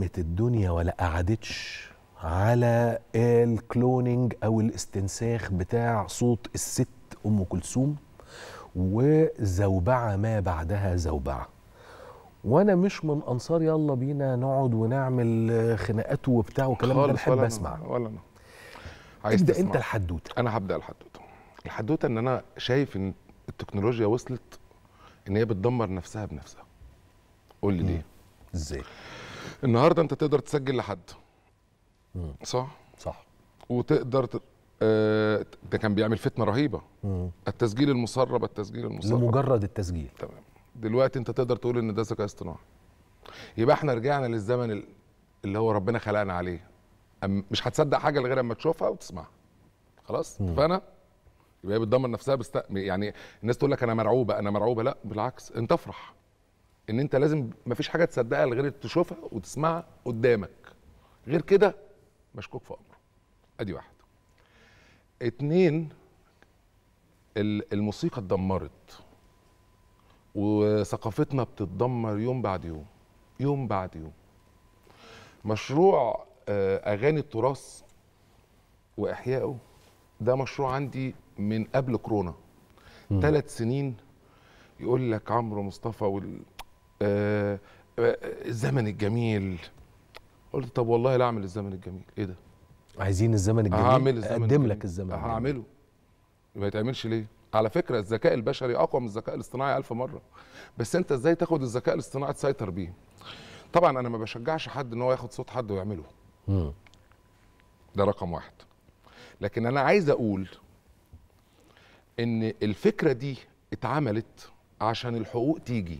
لمت الدنيا ولا قعدتش على الكلونينج او الاستنساخ بتاع صوت الست ام كلثوم وزوبعه ما بعدها زوبعه وانا مش من انصار يلا بينا نقعد ونعمل خناقات وبتاع وكلام ده بحب اسمع ولا انا عايز ابدا انت الحدوته انا هبدا الحدوته الحدوته ان انا شايف ان التكنولوجيا وصلت ان هي بتدمر نفسها بنفسها قول لي ليه ازاي النهارده انت تقدر تسجل لحد صح صح وتقدر ت... آه... ده كان بيعمل فتنه رهيبه مم. التسجيل المسرب التسجيل المسرب لمجرد التسجيل تمام دلوقتي انت تقدر تقول ان ده ذكاء اصطناعي يبقى احنا رجعنا للزمن اللي هو ربنا خلقنا عليه أم مش هتصدق حاجه غير اما تشوفها وتسمعها خلاص فانا يبقى هي بتدمر نفسها بست... يعني الناس تقول لك انا مرعوبه انا مرعوبه لا بالعكس انت افرح ان انت لازم مفيش حاجه تصدقها غير تشوفها وتسمعها قدامك غير كده مشكوك في امره ادي واحد اتنين الموسيقى اتدمرت وثقافتنا بتتدمر يوم بعد يوم يوم بعد يوم مشروع آه، اغاني التراث واحيائه ده مشروع عندي من قبل كورونا ثلاث سنين يقول لك عمرو مصطفى وال... آه،, آه الزمن الجميل قلت طب والله لا اعمل الزمن الجميل ايه ده عايزين الزمن الجميل هعمل الزمن اقدم الجميل. لك الزمن الجميل هعمله ما يتعملش ليه على فكره الذكاء البشري اقوى من الذكاء الاصطناعي ألف مره بس انت ازاي تاخد الذكاء الاصطناعي تسيطر بيه طبعا انا ما بشجعش حد ان هو ياخد صوت حد ويعمله م. ده رقم واحد لكن انا عايز اقول ان الفكره دي اتعملت عشان الحقوق تيجي